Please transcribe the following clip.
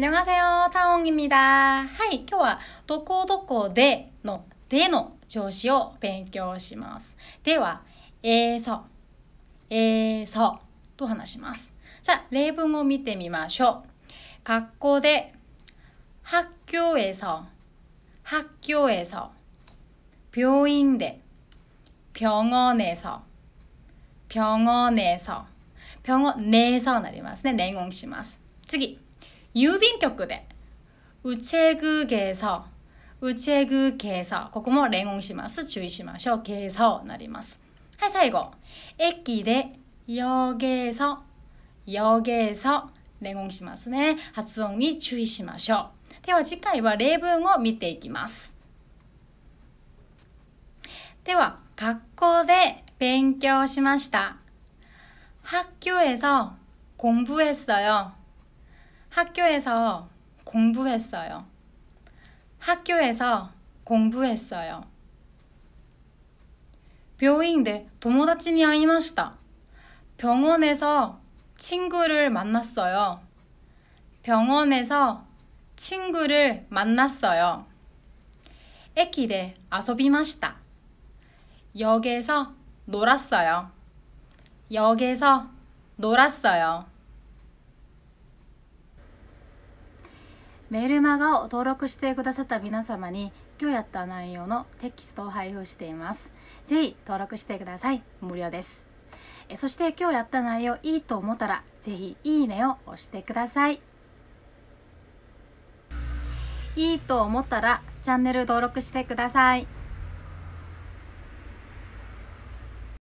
안녕하세요タオン입니 다。 はい、今日はどこどこでのでの調子を勉強します。では、えー、そ、えー、そと話します。ゃあ、例文を見てみましょう。学校で、학교에 서、 학교에 서、 病院で、병원에 서、 병원에 서、 병원에서になりますね。連音します。次。郵便局でうちぐ에そ、うちぐ에そ、ここも連音します。注意しましょう。けそなります。はい、最後。駅で여기서여기서連音しますね。発音に注意しましょう。では次回は例文を見ていきます。では、学校で勉強しました。학교에서공부했어 요。 학교에서 공부했어요. 학교에서 공부했어요. 병원인 도모다치니 아이마시다. 병원에서 친구를 만났어요. 병원에서 친구를 만났어요. 에키데 아소비마시다. 역에서 놀았어요. 역에서 놀았어요. メールマガを登録してくださった皆様に今日やった内容のテキストを配布しています。ぜひ登録してください。無料です。えそして今日やった内容いいと思ったらぜひいいねを押してください。いいと思ったらチャンネル登録してください。